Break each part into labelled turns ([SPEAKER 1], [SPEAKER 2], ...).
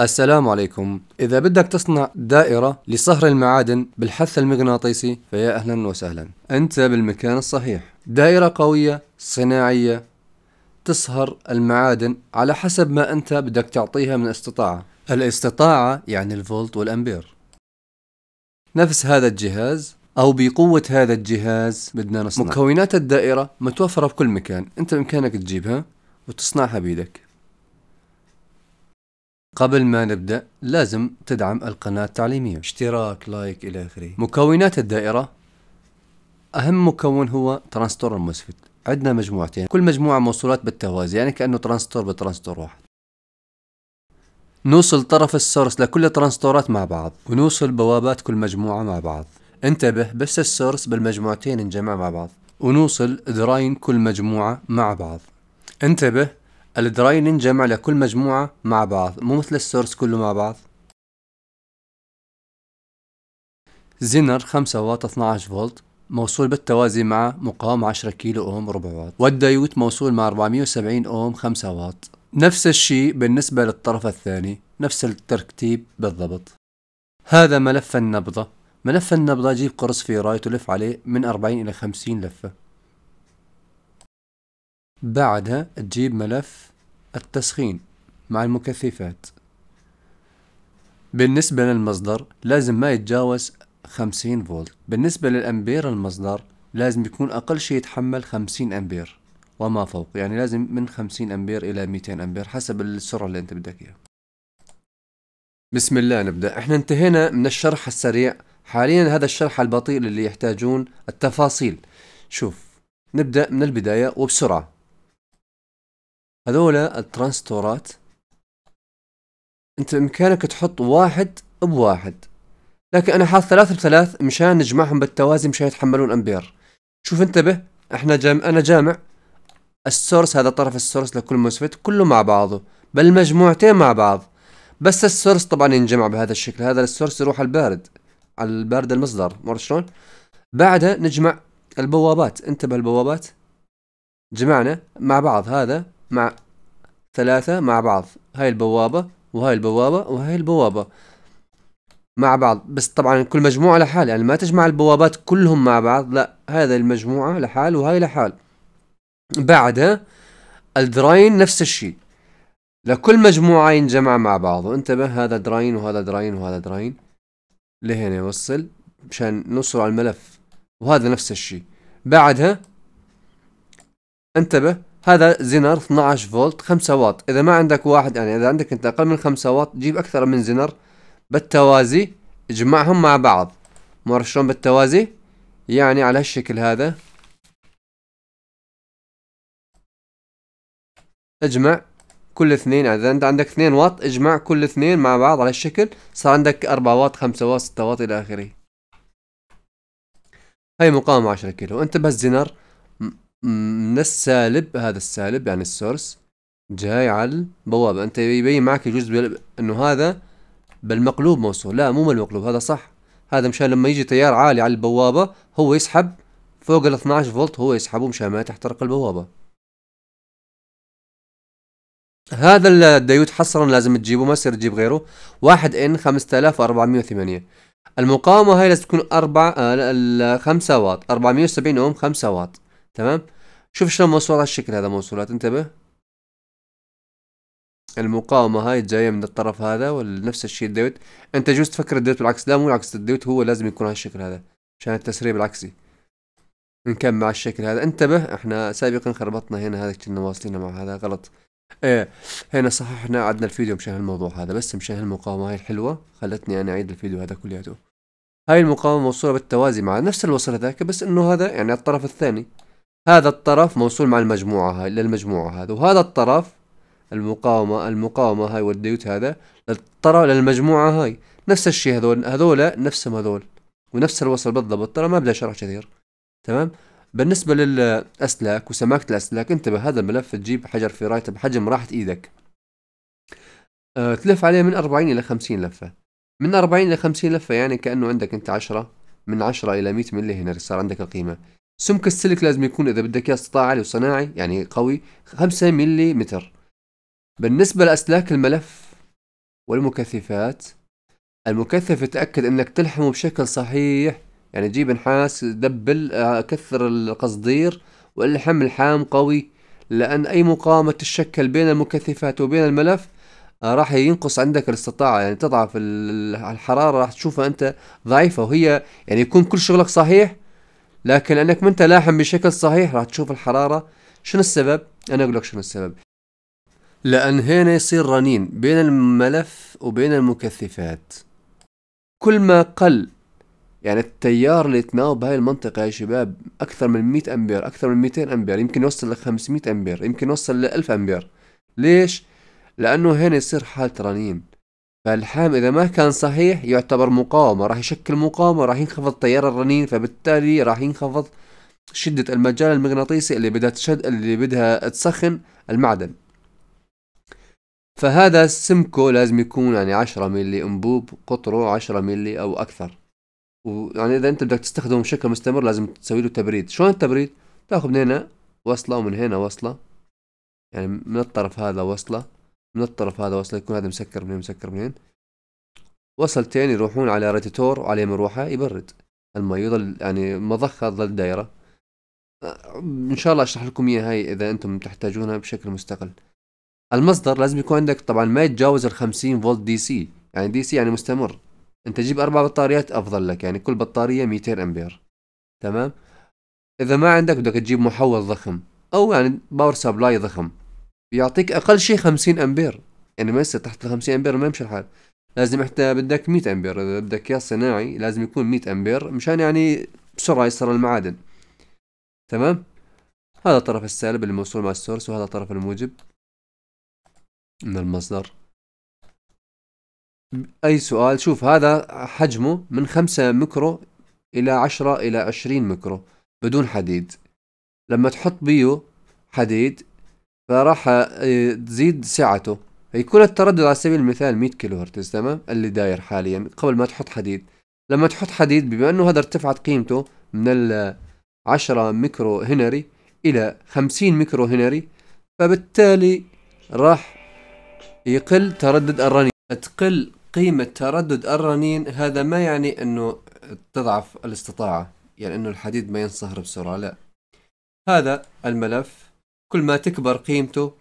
[SPEAKER 1] السلام عليكم إذا بدك تصنع دائرة لصهر المعادن بالحث المغناطيسي فيا أهلا وسهلا أنت بالمكان الصحيح دائرة قوية صناعية تصهر المعادن على حسب ما أنت بدك تعطيها من استطاعة الاستطاعة يعني الفولت والأمبير نفس هذا الجهاز أو بقوة هذا الجهاز بدنا نصنع مكونات الدائرة متوفرة بكل مكان أنت بإمكانك تجيبها وتصنعها بيدك قبل ما نبدأ لازم تدعم القناة التعليمية اشتراك لايك إلى آخره مكونات الدائرة أهم مكون هو ترانستور المسفت عندنا مجموعتين كل مجموعة موصولات بالتوازي يعني كأنه ترانستور بترانستور واحد نوصل طرف السورس لكل الترانستورات مع بعض ونوصل بوابات كل مجموعة مع بعض انتبه بس السورس بالمجموعتين نجمع مع بعض ونوصل دراين كل مجموعة مع بعض انتبه الدراي جمع لكل مجموعة مع بعض مو مثل السورس كله مع بعض زينر 5 واط 12 فولت موصول بالتوازي مع مقاومة 10 كيلو أوم ربع واط والدايوت موصول مع 470 أوم 5 واط نفس الشيء بالنسبة للطرف الثاني نفس الترتيب بالضبط هذا ملف النبضة ملف النبضة جيب قرص في رايت ولف عليه من 40 إلى 50 لفة بعدها تجيب ملف التسخين مع المكثفات بالنسبة للمصدر لازم ما يتجاوز 50 فولت بالنسبة للأمبير المصدر لازم يكون أقل شيء يتحمل 50 أمبير وما فوق يعني لازم من 50 أمبير إلى 200 أمبير حسب السرعة اللي أنت بدك إياها بسم الله نبدأ احنا انتهينا من الشرح السريع حاليا هذا الشرح البطيء اللي يحتاجون التفاصيل شوف نبدأ من البداية وبسرعة هذولا الترانستورات انت بامكانك تحط واحد بواحد لكن انا حاط ثلاث بثلاث مشان نجمعهم بالتوازي مشان يتحملون امبير شوف انتبه احنا جام انا جامع السورس هذا طرف السورس لكل مسفت كله مع بعضه بل مجموعتين مع بعض بس السورس طبعا ينجمع بهذا الشكل هذا السورس يروح على البارد على البارد المصدر مرة شلون بعدها نجمع البوابات انتبه البوابات جمعنا مع بعض هذا مع ثلاثة مع بعض هاي البوابة وهاي البوابة وهاي البوابة مع بعض بس طبعا كل مجموعة لحال يعني ما تجمع البوابات كلهم مع بعض لا هذا المجموعة لحال وهاي لحال بعدها الدراين نفس الشيء لكل مجموعة ينجمع مع بعض وانتبه هذا دراين وهذا دراين وهذا دراين لهنا يوصل مشان نوصل على الملف وهذا نفس الشيء بعدها انتبه هذا زنر 12 فولت 5 واط اذا ما عندك واحد يعني اذا عندك انت اقل من 5 واط جيب اكثر من زنر بالتوازي اجمعهم مع بعض مرشون شلون بالتوازي يعني على هالشكل هذا اجمع كل اثنين يعني اذا انت عندك اثنين واط اجمع كل اثنين مع بعض على الشكل صار عندك اربعة واط خمسة واط ستة واط الى اخره هاي مقاومة عشرة كيلو انت بس زنر من السالب هذا السالب يعني السورس جاي على البوابة انت يبين معك يجوز انه هذا بالمقلوب موصول لا مو بالمقلوب هذا صح هذا مشان لما يجي تيار عالي على البوابة هو يسحب فوق ال 12 فولت هو يسحبه مشان ما تحترق البوابة هذا الديود حصرا لازم تجيبه ما يصير تجيب غيره واحد ان 5408 المقاومة هاي لازم تكون اربع 5 آه، واط 470 اوم 5 واط تمام شوف شلون موصول هالشكل هذا موصولات انتبه المقاومة هاي جاية من الطرف هذا ونفس الشيء الديوت انت جوز تفكر الديوت بالعكس لا مو العكس الديوت هو لازم يكون هالشكل هذا عشان التسريب العكسي ان كان مع الشكل هذا انتبه احنا سابقا خربطنا هنا هذا كنا واصلين مع هذا غلط ايه هنا صححنا عدنا الفيديو مشان الموضوع هذا بس مشان المقاومة هاي الحلوة خلتني انا اعيد الفيديو هذا كلياته هاي المقاومة موصولة بالتوازي مع نفس الوصل هذاك بس انه هذا يعني الطرف الثاني هذا الطرف موصول مع المجموعة هاي للمجموعة هذا وهذا الطرف المقاومة المقاومة هاي والديوت هذا للطرف للمجموعة هاي نفس الشيء هذول هذول نفسهم هذول ونفس الوصل بالضبط ترى ما بدي شرح كثير تمام بالنسبة للأسلاك وسماكة الأسلاك انتبه هذا الملف تجيب حجر في رايته بحجم راحة إيدك أه تلف عليه من 40 إلى 50 لفة من 40 إلى 50 لفة يعني كأنه عندك أنت 10 من 10 إلى 100 ملي هنا صار عندك القيمة سمك السلك لازم يكون إذا بدك إياه استطاعة عالي وصناعي يعني قوي 5 متر بالنسبة لأسلاك الملف والمكثفات المكثف تأكد إنك تلحمه بشكل صحيح يعني جيب نحاس دبل آه، كثر القصدير والحم الحام قوي لأن أي مقاومة تتشكل بين المكثفات وبين الملف آه، راح ينقص عندك الاستطاعة يعني تضعف الحرارة راح تشوفها أنت ضعيفة وهي يعني يكون كل شغلك صحيح لكن لانك ما انت لاحم بشكل صحيح راح تشوف الحراره شنو السبب انا اقول لك شنو السبب لان هنا يصير رنين بين الملف وبين المكثفات كل ما قل يعني التيار اللي يتناوب بهاي المنطقة يا شباب أكثر من 100 أمبير أكثر من 200 أمبير يمكن يوصل ل 500 أمبير يمكن يوصل ل 1000 أمبير ليش؟ لأنه هنا يصير حالة رنين فالحام اذا ما كان صحيح يعتبر مقاومه راح يشكل مقاومه راح ينخفض تيار الرنين فبالتالي راح ينخفض شده المجال المغناطيسي اللي بدها تشد اللي بدها تسخن المعدن فهذا السمكو لازم يكون يعني عشرة ملي انبوب قطره عشرة ملي او اكثر ويعني اذا انت بدك تستخدمه بشكل مستمر لازم تسوي له تبريد شلون التبريد تاخذ من هنا وصله ومن هنا وصله يعني من الطرف هذا وصله من الطرف هذا وصل يكون هذا مسكر منين مسكر منين وصلتين يروحون على راديتور وعليه مروحه يبرد الماء يظل يعني مضخه تظل دايره آه، ان شاء الله اشرح لكم اياها هاي اذا انتم تحتاجونها بشكل مستقل المصدر لازم يكون عندك طبعا ما يتجاوز ال 50 فولت دي سي يعني دي سي يعني مستمر انت جيب اربع بطاريات افضل لك يعني كل بطاريه 200 امبير تمام اذا ما عندك بدك تجيب محول ضخم او يعني باور سبلاي ضخم بيعطيك اقل شيء 50 امبير يعني ما يصير تحت ال 50 امبير ما يمشي الحال لازم حتى بدك 100 امبير اذا بدك اياه صناعي لازم يكون 100 امبير مشان يعني بسرعه يصير المعادن تمام هذا الطرف السالب الموصول مع السورس وهذا الطرف الموجب من المصدر اي سؤال شوف هذا حجمه من 5 ميكرو الى 10 الى 20 ميكرو بدون حديد لما تحط بيو حديد فراح آه، تزيد سعته يكون التردد على سبيل المثال 100 كيلو هرتز تمام اللي داير حاليا قبل ما تحط حديد لما تحط حديد بما انه هذا ارتفعت قيمته من ال 10 ميكرو هنري الى 50 ميكرو هنري فبالتالي راح يقل تردد الرنين تقل قيمة تردد الرنين هذا ما يعني انه تضعف الاستطاعة يعني انه الحديد ما ينصهر بسرعة لا هذا الملف كل ما تكبر قيمته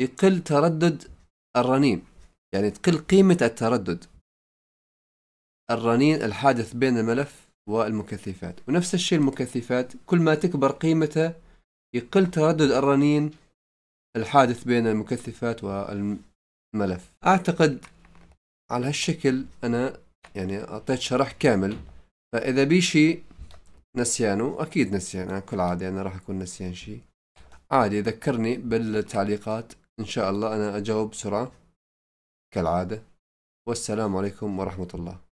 [SPEAKER 1] يقل تردد الرنين يعني تقل قيمة التردد الرنين الحادث بين الملف والمكثفات ونفس الشيء المكثفات كل ما تكبر قيمتها يقل تردد الرنين الحادث بين المكثفات والملف أعتقد على هالشكل أنا يعني أعطيت شرح كامل فإذا بي نسيانه أكيد نسيان يعني كالعادة أنا راح أكون نسيان شيء عادي ذكرني بالتعليقات إن شاء الله أنا أجاوب بسرعة كالعادة والسلام عليكم ورحمة الله